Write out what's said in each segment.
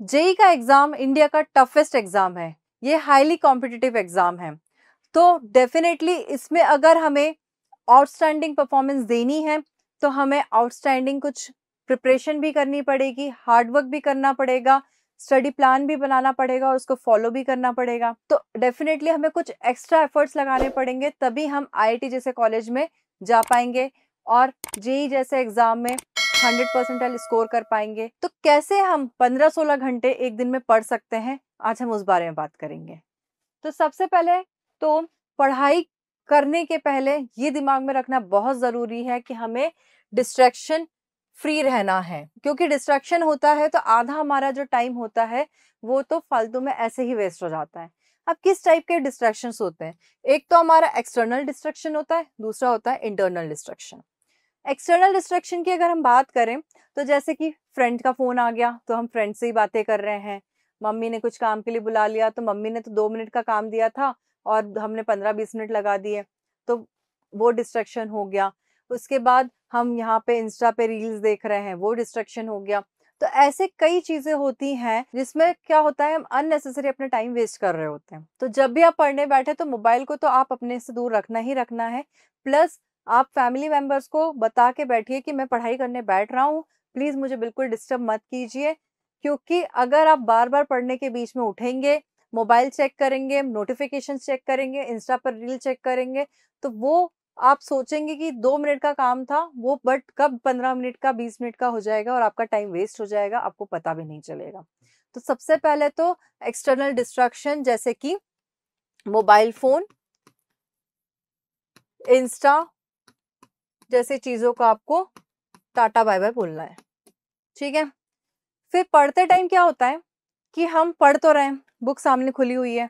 JEE का exam India का toughest exam है ये हाईली कॉम्पिटिटिव एग्ज़ाम है तो डेफिनेटली इसमें अगर हमें आउटस्टैंडिंग परफॉर्मेंस देनी है तो हमें आउटस्टैंडिंग कुछ प्रिपरेशन भी करनी पड़ेगी हार्डवर्क भी करना पड़ेगा स्टडी प्लान भी बनाना पड़ेगा और उसको फॉलो भी करना पड़ेगा तो डेफिनेटली हमें कुछ एक्स्ट्रा एफर्ट्स लगाने पड़ेंगे तभी हम आई जैसे कॉलेज में जा पाएंगे और जेई जैसे एग्ज़ाम में हंड्रेड परसेंटाइल स्कोर कर पाएंगे तो कैसे हम पंद्रह सोलह घंटे एक दिन में पढ़ सकते हैं आज हम उस बारे में बात करेंगे तो सबसे पहले तो पढ़ाई करने के पहले ये दिमाग में रखना बहुत ज़रूरी है कि हमें डिस्ट्रैक्शन फ्री रहना है क्योंकि डिस्ट्रैक्शन होता है तो आधा हमारा जो टाइम होता है वो तो फालतू में ऐसे ही वेस्ट हो जाता है अब किस टाइप के डिस्ट्रैक्शंस होते हैं एक तो हमारा एक्सटर्नल डिस्ट्रैक्शन होता है दूसरा होता है इंटरनल डिस्ट्रैक्शन एक्सटर्नल डिस्ट्रैक्शन की अगर हम बात करें तो जैसे कि फ्रेंड का फ़ोन आ गया तो हम फ्रेंड से ही बातें कर रहे हैं मम्मी ने कुछ काम के लिए बुला लिया तो मम्मी ने तो दो मिनट का काम दिया था और हमने पंद्रह बीस मिनट लगा दिए तो वो डिस्ट्रैक्शन हो गया उसके बाद हम यहाँ पे इंस्टा पे रील्स देख रहे हैं वो डिस्ट्रैक्शन हो गया तो ऐसे कई चीज़ें होती हैं जिसमें क्या होता है हम अननेसेसरी अपना टाइम वेस्ट कर रहे होते हैं तो जब भी आप पढ़ने बैठे तो मोबाइल को तो आप अपने से दूर रखना ही रखना है प्लस आप फैमिली मेम्बर्स को बता के बैठिए कि मैं पढ़ाई करने बैठ रहा हूँ प्लीज़ मुझे बिल्कुल डिस्टर्ब मत कीजिए क्योंकि अगर आप बार बार पढ़ने के बीच में उठेंगे मोबाइल चेक करेंगे नोटिफिकेशन चेक करेंगे इंस्टा पर रील चेक करेंगे तो वो आप सोचेंगे कि दो मिनट का काम था वो बट कब पंद्रह मिनट का बीस मिनट का हो जाएगा और आपका टाइम वेस्ट हो जाएगा आपको पता भी नहीं चलेगा तो सबसे पहले तो एक्सटर्नल डिस्ट्रक्शन जैसे कि मोबाइल फोन इंस्टा जैसे चीज़ों को आपको टाटा बाय बाय बोलना है ठीक है फिर पढ़ते टाइम क्या होता है कि हम पढ़ तो रहे हैं बुक सामने खुली हुई है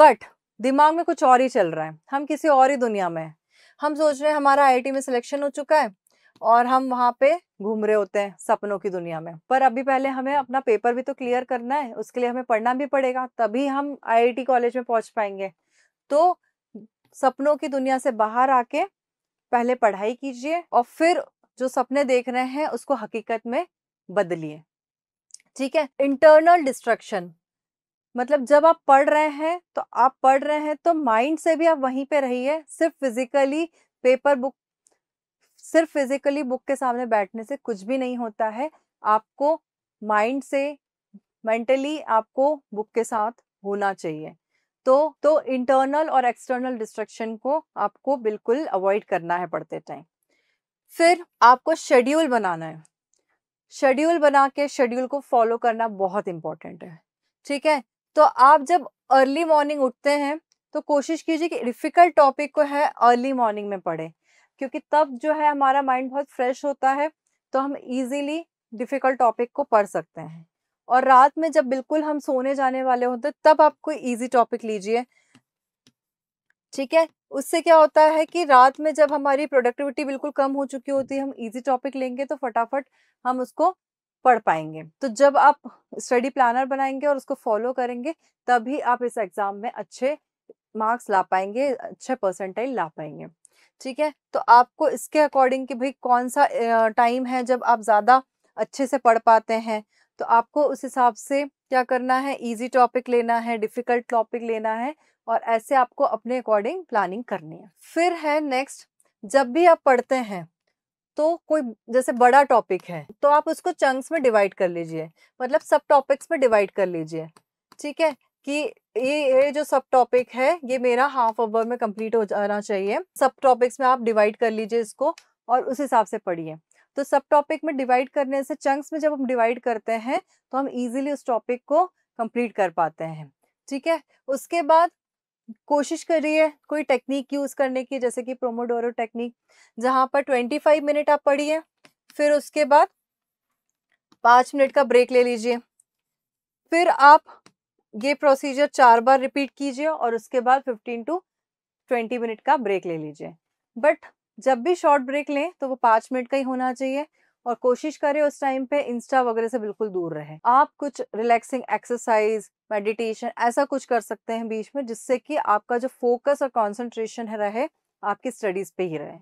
बट दिमाग में कुछ और ही चल रहा है हम किसी और ही दुनिया में हम सोच रहे हैं हमारा आई में सिलेक्शन हो चुका है और हम वहाँ पे घूम रहे होते हैं सपनों की दुनिया में पर अभी पहले हमें अपना पेपर भी तो क्लियर करना है उसके लिए हमें पढ़ना भी पड़ेगा तभी हम आईआईटी कॉलेज में पहुँच पाएंगे तो सपनों की दुनिया से बाहर आके पहले पढ़ाई कीजिए और फिर जो सपने देख रहे हैं उसको हकीकत में बदलिए ठीक है इंटरनल डिस्ट्रक्शन मतलब जब आप पढ़ रहे हैं तो आप पढ़ रहे हैं तो माइंड से भी आप वहीं पे रहिए सिर्फ फिजिकली पेपर बुक सिर्फ फिजिकली बुक के सामने बैठने से कुछ भी नहीं होता है आपको माइंड से मेंटली आपको बुक के साथ होना चाहिए तो तो इंटरनल और एक्सटर्नल डिस्ट्रक्शन को आपको बिल्कुल अवॉइड करना है पढ़ते टाइम फिर आपको शेड्यूल बनाना है शेड्यूल बना के शेड्यूल को फॉलो करना बहुत इंपॉर्टेंट है ठीक है तो आप जब अर्ली मॉर्निंग उठते हैं तो कोशिश कीजिए कि डिफिकल्ट टॉपिक को है अर्ली मॉर्निंग में पढ़े क्योंकि तब जो है हमारा माइंड बहुत फ्रेश होता है तो हम इजीली डिफिकल्ट टॉपिक को पढ़ सकते हैं और रात में जब बिल्कुल हम सोने जाने वाले होते तब आप कोई ईजी टॉपिक लीजिए ठीक है उससे क्या होता है कि रात में जब हमारी प्रोडक्टिविटी बिल्कुल कम हो चुकी होती है हम इजी टॉपिक लेंगे तो फटाफट हम उसको पढ़ पाएंगे तो जब आप स्टडी प्लानर बनाएंगे और उसको फॉलो करेंगे तभी आप इस एग्जाम में अच्छे मार्क्स ला पाएंगे अच्छे परसेंटाइल ला पाएंगे ठीक है तो आपको इसके अकॉर्डिंग कि भाई कौन सा टाइम है जब आप ज़्यादा अच्छे से पढ़ पाते हैं तो आपको उस हिसाब से क्या करना है इजी टॉपिक लेना है डिफिकल्ट टॉपिक लेना है और ऐसे आपको अपने अकॉर्डिंग प्लानिंग करनी है फिर है नेक्स्ट जब भी आप पढ़ते हैं तो कोई जैसे बड़ा टॉपिक है तो आप उसको चंक्स में डिवाइड कर लीजिए मतलब सब टॉपिक्स में डिवाइड कर लीजिए ठीक है कि ये ये जो सब टॉपिक है ये मेरा हाफ आवर में कंप्लीट हो जाना चाहिए सब टॉपिक्स में आप डिवाइड कर लीजिए इसको और उस हिसाब से पढ़िए तो सब टॉपिक में डिवाइड करने से चंक्स में जब हम डिवाइड करते हैं तो हम इजीली उस टॉपिक को कंप्लीट कर पाते हैं ठीक है उसके बाद कोशिश करिए कोई टेक्निक यूज़ करने की जैसे कि प्रोमोडोरो टेक्निक जहां पर ट्वेंटी फाइव मिनट आप पढ़िए फिर उसके बाद पांच मिनट का ब्रेक ले लीजिए फिर आप ये प्रोसीजर चार बार रिपीट कीजिए और उसके बाद फिफ्टीन टू ट्वेंटी मिनट का ब्रेक ले लीजिए बट जब भी शॉर्ट ब्रेक लें तो वो पांच मिनट का ही होना चाहिए और कोशिश करें उस टाइम पे इंस्टा वगैरह से बिल्कुल दूर रहे आप कुछ रिलैक्सिंग एक्सरसाइज मेडिटेशन ऐसा कुछ कर सकते हैं बीच में जिससे कि आपका जो फोकस और कॉन्सेंट्रेशन है रहे आपकी स्टडीज पे ही रहे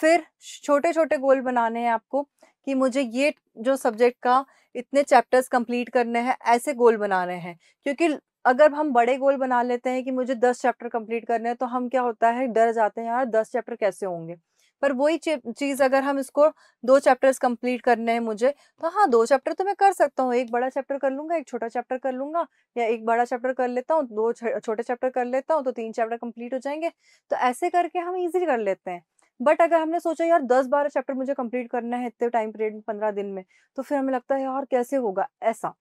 फिर छोटे छोटे गोल बनाने हैं आपको कि मुझे ये जो सब्जेक्ट का इतने चैप्टर्स कंप्लीट करने हैं ऐसे गोल बनाने हैं क्योंकि अगर हम बड़े गोल बना लेते हैं कि मुझे दस चैप्टर कंप्लीट करने हैं तो हम क्या होता है डर जाते हैं यार दस चैप्टर कैसे होंगे पर वही चीज़ अगर हम इसको दो चैप्टर्स कंप्लीट करने हैं मुझे तो हाँ दो चैप्टर तो मैं कर सकता हूँ एक बड़ा चैप्टर कर लूंगा एक छोटा चैप्टर कर लूंगा या एक बड़ा चैप्टर कर लेता हूँ दो छोटे चैप्टर कर लेता हूँ तो तीन चैप्टर कंप्लीट हो जाएंगे तो ऐसे करके हम इजिली कर लेते हैं बट अगर हमने सोचा यार दस बारह चैप्टर मुझे कंप्लीट करना है इतने टाइम पीरियड में पंद्रह दिन में तो फिर हमें लगता है यार कैसे होगा ऐसा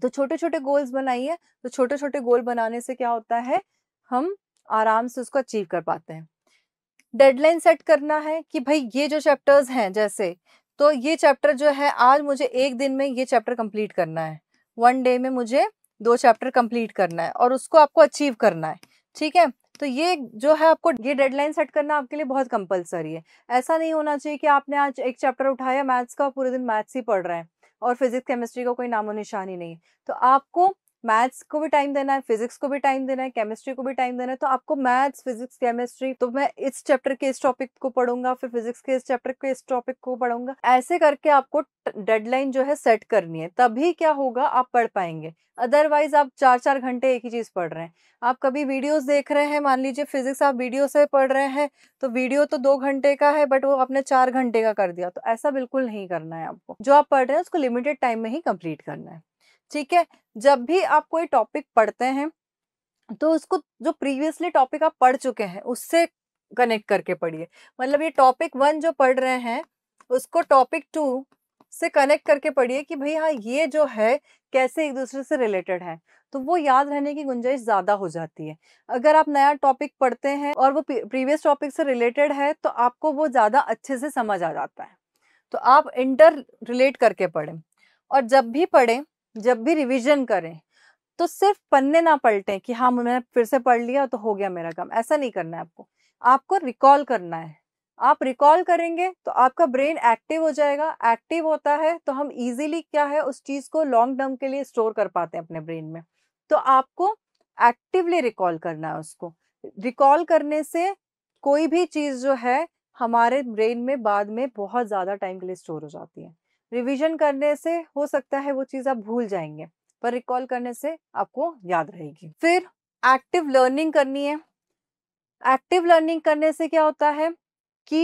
तो छोटे छोटे गोल्स बनाइए तो छोटे छोटे गोल बनाने से क्या होता है हम आराम से उसको अचीव कर पाते हैं डेडलाइन सेट करना है कि भाई ये जो चैप्टर्स हैं जैसे तो ये चैप्टर जो है आज मुझे एक दिन में ये चैप्टर कंप्लीट करना है वन डे में मुझे दो चैप्टर कंप्लीट करना है और उसको आपको अचीव करना है ठीक है तो ये जो है आपको ये डेडलाइन सेट करना आपके लिए बहुत कंपलसरी है ऐसा नहीं होना चाहिए कि आपने आज एक चैप्टर उठाया मैथ्स का पूरे दिन मैथ्स ही पढ़ रहे हैं और फिजिक्स केमिस्ट्री का को कोई नामो निशान ही नहीं तो आपको मैथ्स को भी टाइम देना है फिजिक्स को भी टाइम देना है केमिस्ट्री को भी टाइम देना है तो आपको मैथ्स फिजिक्स केमिस्ट्री तो मैं इस चैप्टर के इस टॉपिक को पढ़ूंगा फिर फिजिक्स के इस चैप्टर के इस टॉपिक को पढ़ूंगा ऐसे करके आपको डेडलाइन जो है सेट करनी है तभी क्या होगा आप पढ़ पाएंगे अदरवाइज आप चार चार घंटे एक ही चीज पढ़ रहे हैं आप कभी वीडियोस देख रहे हैं मान लीजिए फिजिक्स आप वीडियो से पढ़ रहे हैं तो वीडियो तो दो घंटे का है बट वो आपने चार घंटे का कर दिया तो ऐसा बिल्कुल नहीं करना है आपको जो आप पढ़ रहे हैं उसको लिमिटेड टाइम में ही कंप्लीट करना है ठीक है जब भी आप कोई टॉपिक पढ़ते हैं तो उसको जो प्रीवियसली टॉपिक आप पढ़ चुके हैं उससे कनेक्ट करके पढ़िए मतलब ये टॉपिक वन जो पढ़ रहे हैं उसको टॉपिक टू से कनेक्ट करके पढ़िए कि भाई हाँ ये जो है कैसे एक दूसरे से रिलेटेड है तो वो याद रहने की गुंजाइश ज़्यादा हो जाती है अगर आप नया टॉपिक पढ़ते हैं और वो प्रीवियस टॉपिक से रिलेटेड है तो आपको वो ज़्यादा अच्छे से समझ आ जाता है तो आप इंटर रिलेट करके पढ़ें और जब भी पढ़ें जब भी रिविजन करें तो सिर्फ पन्ने ना पलटें कि हाँ मैंने फिर से पढ़ लिया तो हो गया मेरा काम ऐसा नहीं करना है आपको आपको रिकॉल करना है आप रिकॉल करेंगे तो आपका ब्रेन एक्टिव हो जाएगा एक्टिव होता है तो हम इजीली क्या है उस चीज़ को लॉन्ग टर्म के लिए स्टोर कर पाते हैं अपने ब्रेन में तो आपको एक्टिवली रिकॉल करना है उसको रिकॉल करने से कोई भी चीज़ जो है हमारे ब्रेन में बाद में बहुत ज़्यादा टाइम के लिए स्टोर हो जाती है रिवीजन करने से हो सकता है वो चीज़ आप भूल जाएंगे पर रिकॉल करने से आपको याद रहेगी फिर एक्टिव लर्निंग करनी है एक्टिव लर्निंग करने से क्या होता है कि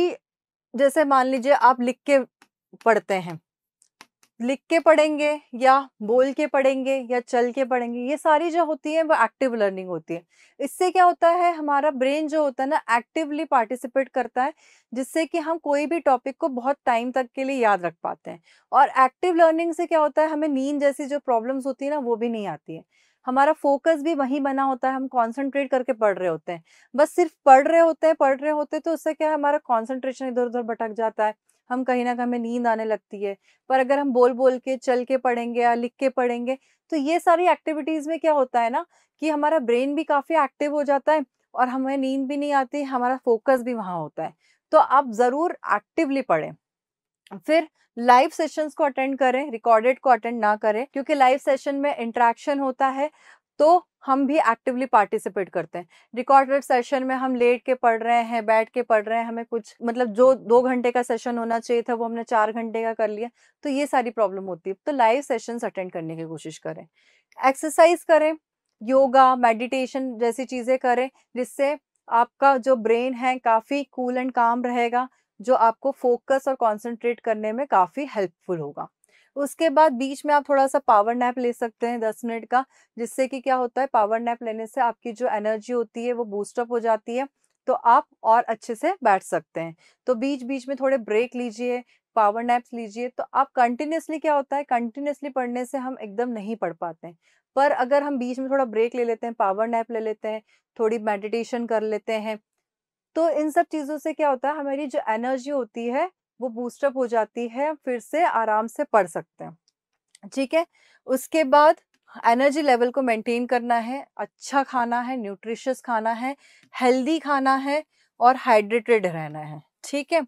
जैसे मान लीजिए आप लिख के पढ़ते हैं लिख के पढ़ेंगे या बोल के पढ़ेंगे या चल के पढ़ेंगे ये सारी जो होती है वो एक्टिव लर्निंग होती है इससे क्या होता है हमारा ब्रेन जो होता है ना एक्टिवली पार्टिसिपेट करता है जिससे कि हम कोई भी टॉपिक को बहुत टाइम तक के लिए याद रख पाते हैं और एक्टिव लर्निंग से क्या होता है हमें नींद जैसी जो प्रॉब्लम्स होती है ना वो भी नहीं आती है हमारा फोकस भी वहीं बना होता है हम कॉन्सेंट्रेट करके पढ़ रहे होते हैं बस सिर्फ पढ़ रहे होते हैं पढ़ रहे होते हैं तो उससे क्या है हमारा कॉन्सेंट्रेशन इधर उधर भटक जाता है हम कहीं ना कहीं नींद आने लगती है पर अगर हम बोल बोल के चल के पढ़ेंगे या लिख के पढ़ेंगे तो ये सारी एक्टिविटीज़ में क्या होता है ना कि हमारा ब्रेन भी काफ़ी एक्टिव हो जाता है और हमें नींद भी नहीं आती हमारा फोकस भी वहां होता है तो आप ज़रूर एक्टिवली पढ़ें फिर लाइव सेशंस को अटेंड करें रिकॉर्डेड को अटेंड ना करें क्योंकि लाइव सेशन में इंट्रैक्शन होता है तो हम भी एक्टिवली पार्टिसिपेट करते हैं रिकॉर्डेड सेशन में हम लेट के पढ़ रहे हैं बैठ के पढ़ रहे हैं हमें कुछ मतलब जो दो घंटे का सेशन होना चाहिए था वो हमने चार घंटे का कर लिया तो ये सारी प्रॉब्लम होती है तो लाइव सेशंस अटेंड करने की कोशिश करें एक्सरसाइज करें योगा मेडिटेशन जैसी चीज़ें करें जिससे आपका जो ब्रेन है काफ़ी कूल एंड काम रहेगा जो आपको फोकस और कॉन्सेंट्रेट करने में काफ़ी हेल्पफुल होगा उसके बाद बीच में आप थोड़ा सा पावर नैप ले सकते हैं दस मिनट का जिससे कि क्या होता है पावर नैप लेने से आपकी जो एनर्जी होती है वो बूस्टअप हो जाती है तो आप और अच्छे से बैठ सकते हैं तो बीच बीच में थोड़े ब्रेक लीजिए पावर नैप्स लीजिए तो आप कंटिन्यूसली क्या होता है कंटिन्यूसली पढ़ने से हम एकदम नहीं पढ़ पाते पर अगर हम बीच में थोड़ा ब्रेक ले लेते हैं पावर नैप ले लेते हैं थोड़ी मेडिटेशन कर लेते हैं तो इन सब चीज़ों से क्या होता है हमारी जो एनर्जी होती है वो बूस्टअप हो जाती है फिर से आराम से पढ़ सकते हैं ठीक है उसके बाद एनर्जी लेवल को मेंटेन करना है अच्छा खाना है न्यूट्रिशियस खाना है हेल्दी खाना है और हाइड्रेटेड रहना है ठीक है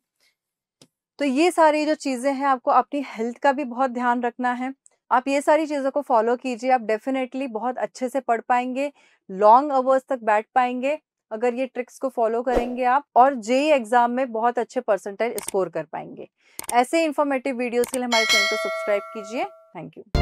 तो ये सारी जो चीज़ें हैं आपको अपनी हेल्थ का भी बहुत ध्यान रखना है आप ये सारी चीज़ों को फॉलो कीजिए आप डेफिनेटली बहुत अच्छे से पढ़ पाएंगे लॉन्ग आवर्स तक बैठ पाएंगे अगर ये ट्रिक्स को फॉलो करेंगे आप और जेई एग्जाम में बहुत अच्छे परसेंटेज स्कोर कर पाएंगे ऐसे इन्फॉर्मेटिव वीडियोस के लिए हमारे चैनल को सब्सक्राइब कीजिए थैंक यू